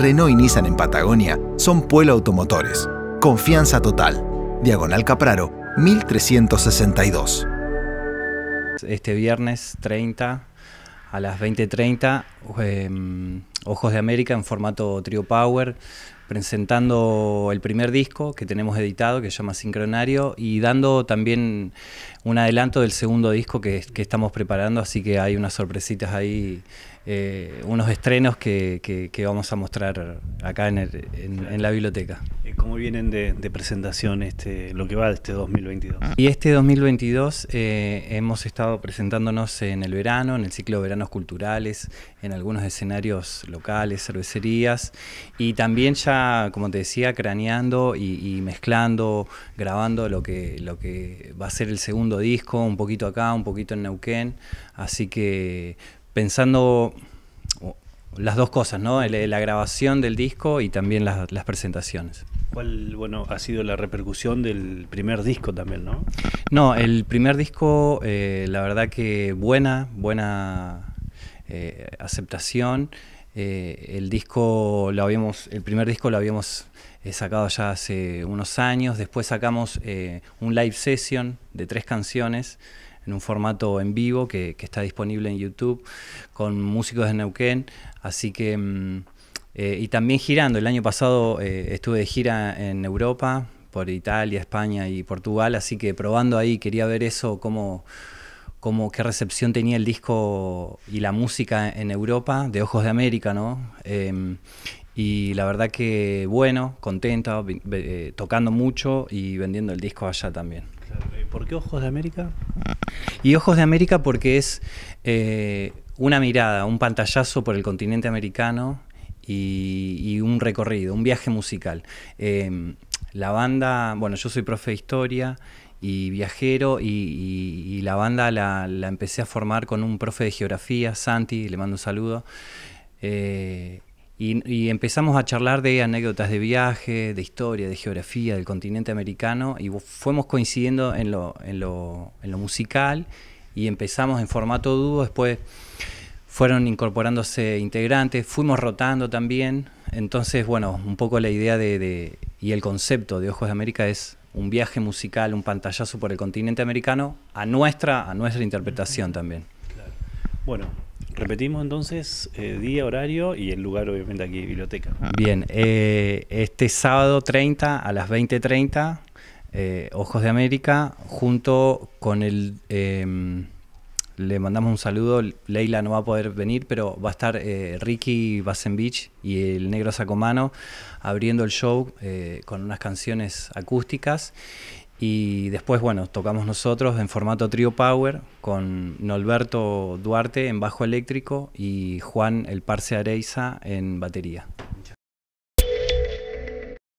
Renault y Nissan en Patagonia son Pueblo Automotores. Confianza total. Diagonal Capraro, 1362. Este viernes 30 a las 20.30 Ojos de América en formato Trio Power, presentando el primer disco que tenemos editado, que se llama Sincronario, y dando también un adelanto del segundo disco que, estamos preparando, así que hay unas sorpresitas ahí, eh, unos estrenos que, que, vamos a mostrar acá en la biblioteca. ¿Cómo vienen de, presentación este, lo que va de este 2022? Ah. Y este 2022 eh, hemos estado presentándonos en el verano, en el ciclo de veranos culturales, en algunos escenarios locales, cervecerías, y también ya, como te decía, craneando y, mezclando, grabando lo que, lo que va a ser el segundo disco, un poquito acá, un poquito en Neuquén, así que pensando las dos cosas, ¿no? La, grabación del disco y también las presentaciones. ¿Cuál bueno, ha sido la repercusión del primer disco también, no? No, el primer disco, eh, la verdad que buena, buena eh, aceptación. Eh, el disco lo habíamos, el primer disco lo habíamos sacado ya hace unos años. Después sacamos un live session de tres canciones en un formato en vivo que, está disponible en YouTube con músicos de Neuquén. Así que mm, eh, y también girando, el año pasado eh, estuve de gira en Europa, por Italia, España y Portugal, así que probando ahí, quería ver eso, cómo, qué recepción tenía el disco y la música en Europa, de Ojos de América, ¿no? Em, y la verdad que bueno, contento, eh, tocando mucho y vendiendo el disco allá también. ¿Por qué Ojos de América? Y Ojos de América porque es una mirada, un pantallazo por el continente americano y, un recorrido, un viaje musical. Em, la banda, bueno, yo soy profe de historia y viajero y, la banda la, empecé a formar con un profe de geografía, Santi, le mando un saludo. Eh, y, empezamos a charlar de anécdotas de viaje, de historia, de geografía, del continente americano, y fuimos coincidiendo en lo, en lo musical y empezamos en formato dúo, después fueron incorporándose integrantes, fuimos rotando también. Entonces, bueno, un poco la idea de, y el concepto de Ojos de América es un viaje musical, un pantallazo por el continente americano a nuestra, a nuestra interpretación también. Bueno, repetimos entonces eh, día, horario y el lugar, obviamente, aquí, biblioteca. Bien, eh, este sábado 30 a las 20.30, eh, Ojos de América, junto con el em, le mandamos un saludo. Leila no va a poder venir, pero va a estar eh, Ricky Basenbich y el Negro Sacomano abriendo el show eh, con unas canciones acústicas. Y después, bueno, tocamos nosotros en formato trio power con Norberto Duarte en bajo eléctrico y Juan El Parce Areiza en batería.